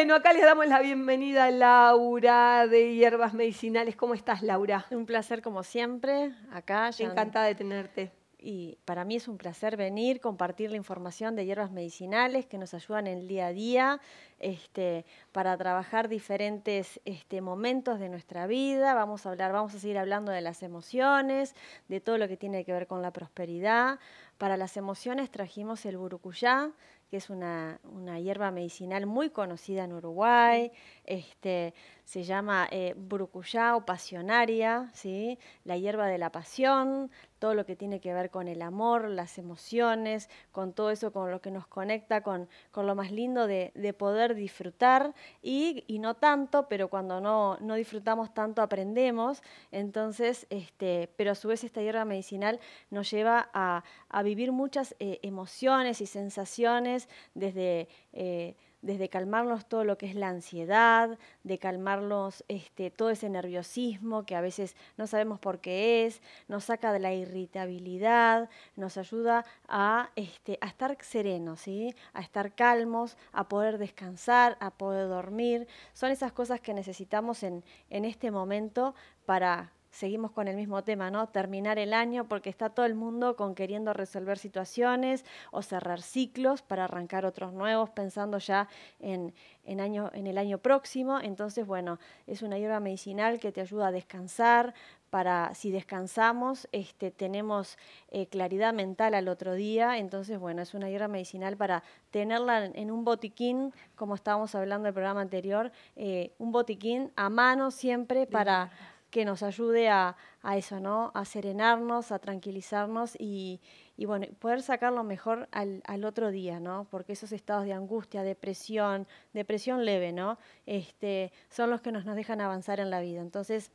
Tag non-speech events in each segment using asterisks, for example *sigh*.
Bueno, acá les damos la bienvenida a Laura de Hierbas Medicinales. ¿Cómo estás, Laura? Un placer como siempre, acá. Encantada de tenerte. Y para mí es un placer venir, compartir la información de hierbas medicinales que nos ayudan en el día a día este, para trabajar diferentes este, momentos de nuestra vida. Vamos a hablar, vamos a seguir hablando de las emociones, de todo lo que tiene que ver con la prosperidad. Para las emociones trajimos el burucuyá, que es una, hierba medicinal muy conocida en Uruguay. Este, se llama eh, o pasionaria, ¿sí? la hierba de la pasión, todo lo que tiene que ver con el amor, las emociones, con todo eso, con lo que nos conecta, con, con lo más lindo de, poder disfrutar y, no tanto, pero cuando no, disfrutamos tanto aprendemos. Entonces, este, pero a su vez esta hierba medicinal nos lleva a, vivir muchas eh, emociones y sensaciones desde... Eh, desde calmarnos todo lo que es la ansiedad, de calmarnos este, todo ese nerviosismo que a veces no sabemos por qué es, nos saca de la irritabilidad, nos ayuda a, este, a estar serenos, ¿sí? a estar calmos, a poder descansar, a poder dormir. Son esas cosas que necesitamos en, en este momento para seguimos con el mismo tema, ¿no? Terminar el año porque está todo el mundo con queriendo resolver situaciones o cerrar ciclos para arrancar otros nuevos, pensando ya en, año, en el año próximo. Entonces, bueno, es una hierba medicinal que te ayuda a descansar, para si descansamos, este, tenemos eh, claridad mental al otro día. Entonces, bueno, es una hierba medicinal para tenerla en un botiquín, como estábamos hablando el programa anterior, eh, un botiquín a mano siempre para, que nos ayude a, eso, ¿no? A serenarnos, a tranquilizarnos y, bueno, poder sacarlo mejor al, al, otro día, ¿no? Porque esos estados de angustia, depresión, depresión leve, ¿no? Este, son los que nos, dejan avanzar en la vida. Entonces,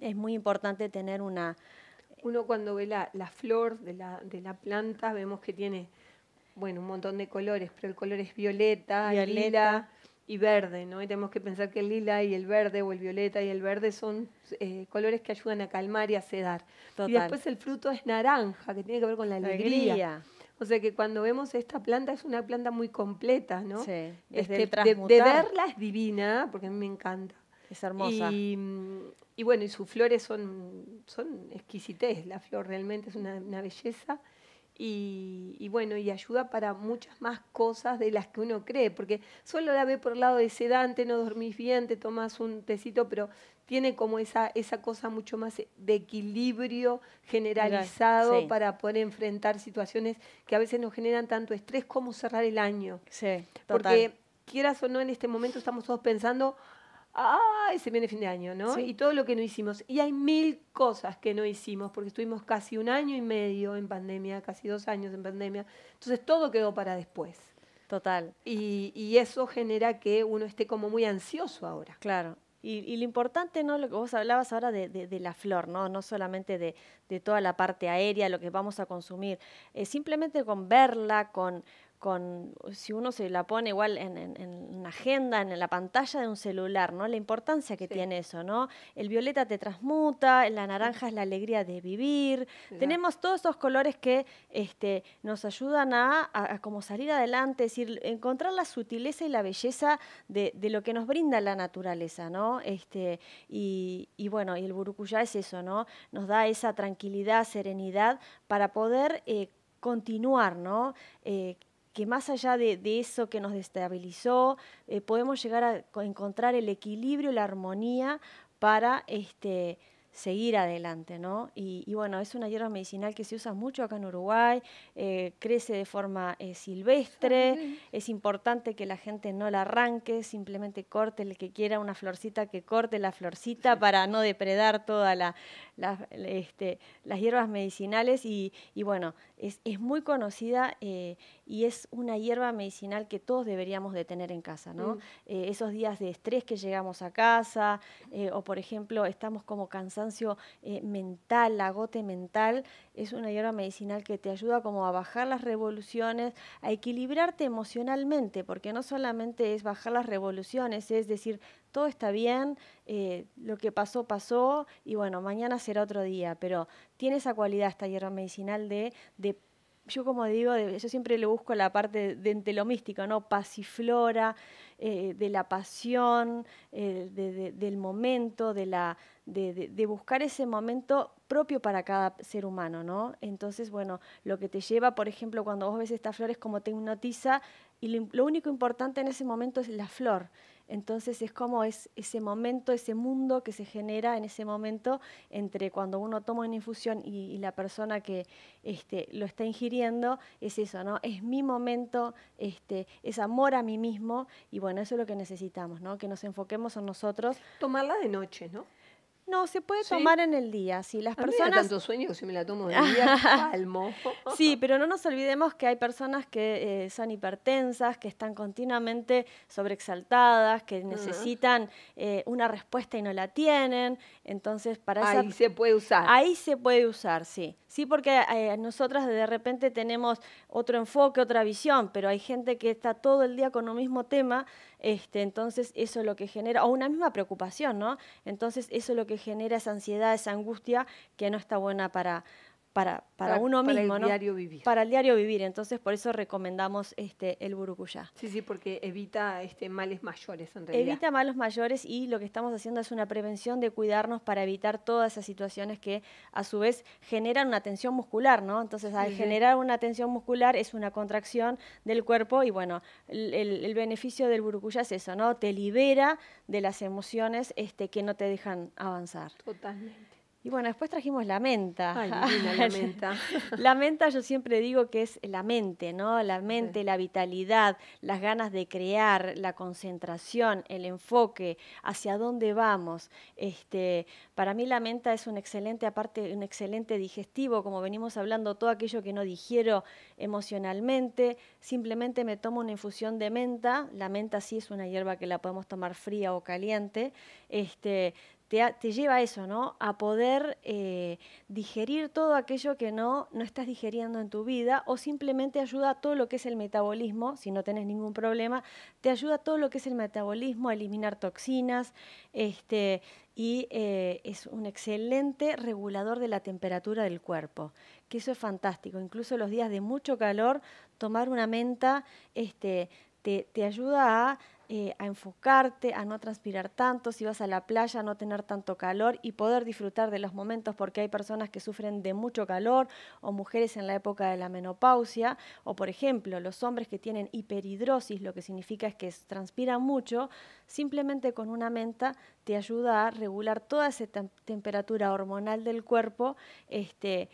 es muy importante tener una... Uno cuando ve la, la flor de la, de la planta, vemos que tiene bueno, un montón de colores, pero el color es violeta, violeta. lila, y verde, ¿no? Y tenemos que pensar que el lila y el verde o el violeta y el verde son eh, colores que ayudan a calmar y a sedar. Total. Y después el fruto es naranja, que tiene que ver con la alegría. O sea que cuando vemos esta planta es una planta muy completa, ¿no? Sí. Este, de, de, verla es divina, porque a mí me encanta. Es hermosa. Y, bueno, y sus flores son, son exquisites. La flor realmente es una, una belleza. Y, bueno, y ayuda para muchas más cosas de las que uno cree, porque solo la ve por el lado de sedante, no dormís bien, te tomas un tecito, pero tiene como esa, esa cosa mucho más de equilibrio generalizado para poder enfrentar situaciones que a veces nos generan tanto estrés como cerrar el año. Sí, Porque quieras o no, en este momento estamos todos pensando, ay, se viene fin de año, ¿no? Y todo lo que no hicimos. Y hay mil cosas que no hicimos, porque estuvimos casi un año y medio en pandemia, casi dos años en pandemia. Entonces todo quedó para después. Total. Y, eso genera que uno esté como muy ansioso ahora. Claro. Y, lo importante, ¿no? Lo que vos hablabas ahora de, la flor, ¿no? No solamente de, toda la parte aérea, lo que vamos a consumir. simplemente con verla, con si uno se la pone igual en, una agenda, en la pantalla de un celular, ¿no? La importancia que tiene eso, ¿no? El violeta te transmuta, la naranja es la alegría de vivir. Tenemos todos esos colores que este, nos ayudan a, como salir adelante, es decir, encontrar la sutileza y la belleza de, lo que nos brinda la naturaleza, ¿no? Este, y, bueno, y el burucuyá es eso, ¿no? Nos da esa tranquilidad, serenidad para poder eh, continuar, ¿no? Eh, que más allá de, eso que nos destabilizó, eh, podemos llegar a encontrar el equilibrio y la armonía para este, seguir adelante, ¿no? Y, bueno, es una hierba medicinal que se usa mucho acá en Uruguay, eh, crece de forma eh, silvestre, es importante que la gente no la arranque, simplemente corte el que quiera una florcita, que corte la florcita para no depredar toda la, las, este, las hierbas medicinales y, bueno, es, muy conocida eh, y es una hierba medicinal que todos deberíamos de tener en casa, ¿no? Mm. Eh, esos días de estrés que llegamos a casa eh, o por ejemplo estamos como cansancio mental, agote mental, es una hierba medicinal que te ayuda como a bajar las revoluciones, a equilibrarte emocionalmente, porque no solamente es bajar las revoluciones, es decir, todo está bien, eh, lo que pasó, pasó, y bueno, mañana será otro día, pero tiene esa cualidad esta hierba medicinal de, yo como digo, yo siempre le busco la parte de, de lo místico, ¿no? Pasiflora, eh, de la pasión, eh, del momento, de, buscar ese momento propio para cada ser humano, ¿no? Entonces, bueno, lo que te lleva, por ejemplo, cuando vos ves esta flor es como te hipnotiza y lo único importante en ese momento es la flor. Entonces es como es ese momento, ese mundo que se genera en ese momento entre cuando uno toma una infusión y, la persona que este, lo está ingiriendo, es eso, ¿no? Es mi momento, este, es amor a mí mismo y bueno, eso es lo que necesitamos, ¿no? Que nos enfoquemos en nosotros. Tomarla de noche, ¿no? No, se puede tomar en el día. Si las personas. Mí tanto sueño que si me la tomo en el día, *laughs* calmo. sí, pero no nos olvidemos que hay personas que eh, son hipertensas, que están continuamente sobreexaltadas, que necesitan eh, una respuesta y no la tienen. Entonces, para Ahí se puede usar. Ahí se puede usar, sí. Sí, porque eh, nosotras de repente tenemos otro enfoque, otra visión, pero hay gente que está todo el día con un mismo tema, este, entonces eso es lo que genera, o una misma preocupación, ¿no? Entonces eso es lo que genera esa ansiedad, esa angustia que no está buena para, para, para, mismo, ¿no? para el diario vivir. Para el diario vivir, entonces por eso recomendamos este el burucuyá. Sí, sí, porque evita este, males mayores en realidad. Evita males mayores y lo que estamos haciendo es una prevención de cuidarnos para evitar todas esas situaciones que a su vez generan una tensión muscular, ¿no? Entonces al generar una tensión muscular es una contracción del cuerpo y bueno, el, beneficio del burucuyá es eso, ¿no? Te libera de las emociones este, que no te dejan avanzar. Totalmente. Y bueno, después trajimos la menta. *laughs* *laughs* la menta. yo siempre digo que es la mente, ¿no? La mente, la vitalidad, las ganas de crear, la concentración, el enfoque, hacia dónde vamos. Este, para mí la menta es un excelente, aparte, un excelente digestivo, como venimos hablando, todo aquello que no digiero emocionalmente. Simplemente me tomo una infusión de menta. La menta sí es una hierba que la podemos tomar fría o caliente. Este, te, lleva a eso, ¿no? A poder eh, digerir todo aquello que no, no estás digeriendo en tu vida o simplemente ayuda a todo lo que es el metabolismo, si no tenés ningún problema, te ayuda a todo lo que es el metabolismo, a eliminar toxinas, este, y eh, es un excelente regulador de la temperatura del cuerpo, que eso es fantástico. Incluso los días de mucho calor, tomar una menta este, te ayuda a eh, a enfocarte, a no transpirar tanto, si vas a la playa, a no tener tanto calor y poder disfrutar de los momentos porque hay personas que sufren de mucho calor o mujeres en la época de la menopausia o por ejemplo los hombres que tienen hiperhidrosis, lo que significa es que transpiran mucho, simplemente con una menta te ayuda a regular toda esa temperatura hormonal del cuerpo. Este,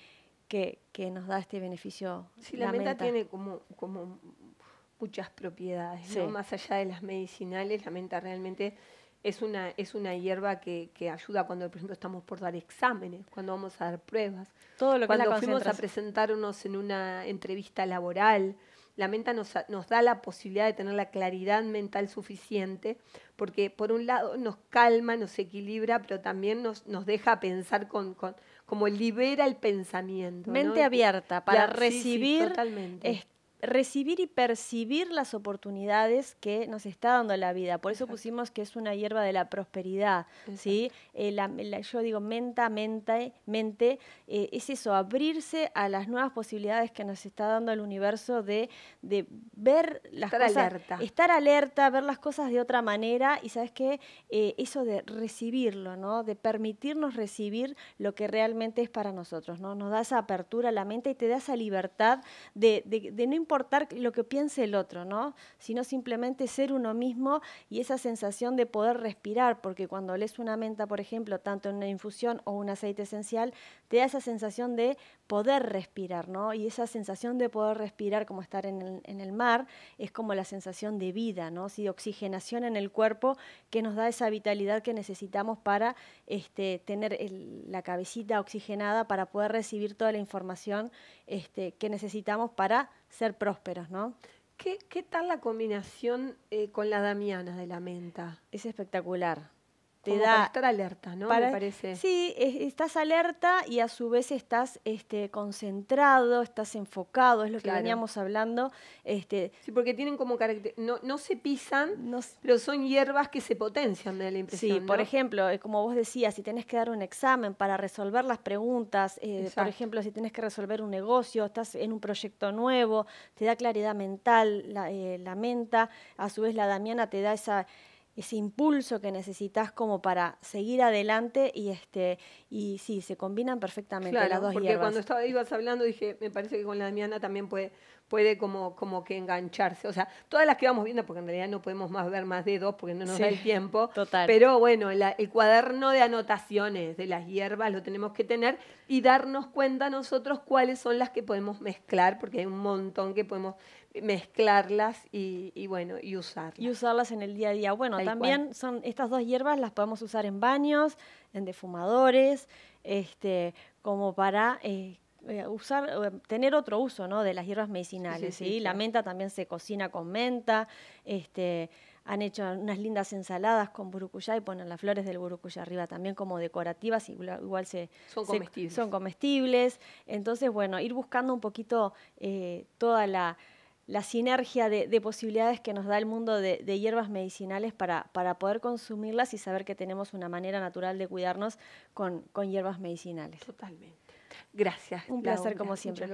que, nos da este beneficio. Sí, la, menta, tiene como, como muchas propiedades, ¿no? Más allá de las medicinales, la menta realmente es una, es una hierba que, ayuda cuando, por ejemplo, estamos por dar exámenes, cuando vamos a dar pruebas. Todo lo que cuando fuimos a presentarnos en una entrevista laboral, la menta nos, da la posibilidad de tener la claridad mental suficiente, porque por un lado nos calma, nos equilibra, pero también nos, nos deja pensar con, como libera el pensamiento. Mente abierta para recibir sí, recibir y percibir las oportunidades que nos está dando la vida. Por eso pusimos que es una hierba de la prosperidad, ¿sí? Eh, yo digo menta, mente, mente eh, es eso, abrirse a las nuevas posibilidades que nos está dando el universo de, ver las estar cosas. Alerta. Estar alerta, ver las cosas de otra manera y sabes qué, eh, eso de recibirlo, ¿no? De permitirnos recibir lo que realmente es para nosotros, ¿no? Nos da esa apertura a la mente y te da esa libertad de, de no importar importar lo que piense el otro, ¿no? Sino simplemente ser uno mismo y esa sensación de poder respirar, porque cuando lees una menta, por ejemplo, tanto en una infusión o un aceite esencial, te da esa sensación de poder respirar, ¿no? Y esa sensación de poder respirar, como estar en el, mar, es como la sensación de vida, ¿no? Sí, oxigenación en el cuerpo que nos da esa vitalidad que necesitamos para este, tener la cabecita oxigenada para poder recibir toda la información este, que necesitamos para ser prósperos, ¿no? ¿Qué, qué tal la combinación eh, con la damiana de la menta? Es espectacular te da... estar alerta, ¿no? me parece. Sí, estás alerta y a su vez estás este, concentrado, estás enfocado, es lo que veníamos hablando. Este, sí, porque tienen como carácter... No, se pisan, pero son hierbas que se potencian, me la impresión. Sí, por ejemplo, como vos decías, si tenés que dar un examen para resolver las preguntas, eh, por ejemplo, si tenés que resolver un negocio, estás en un proyecto nuevo, te da claridad mental, la, eh, la menta, a su vez la damiana te da esa ese impulso que necesitas como para seguir adelante y este y sí se combinan perfectamente las dos hierbas. porque cuando estaba ibas hablando dije me parece que con la Damiana también puede puede como como que engancharse o sea todas las que vamos viendo porque en realidad no podemos más ver más de dos porque no nos da el tiempo total. pero bueno el cuaderno de anotaciones de las hierbas lo tenemos que tener y darnos cuenta nosotros cuáles son las que podemos mezclar porque hay un montón que podemos mezclarlas y, bueno, y usarlas. Y usarlas en el día a día. Bueno, también son estas dos hierbas las podemos usar en baños, en defumadores, este, como para eh, eh, usar, eh, tener otro uso ¿no? de las hierbas medicinales. Sí, La menta también se cocina con menta, este, han hecho unas lindas ensaladas con burucuyá y ponen las flores del burucuyá arriba también como decorativas, igual, se, son, comestibles. son comestibles. Entonces, bueno, ir buscando un poquito toda la la sinergia de, posibilidades que nos da el mundo de, hierbas medicinales para, para, poder consumirlas y saber que tenemos una manera natural de cuidarnos con, con hierbas medicinales. Totalmente. Gracias. Un placer como siempre,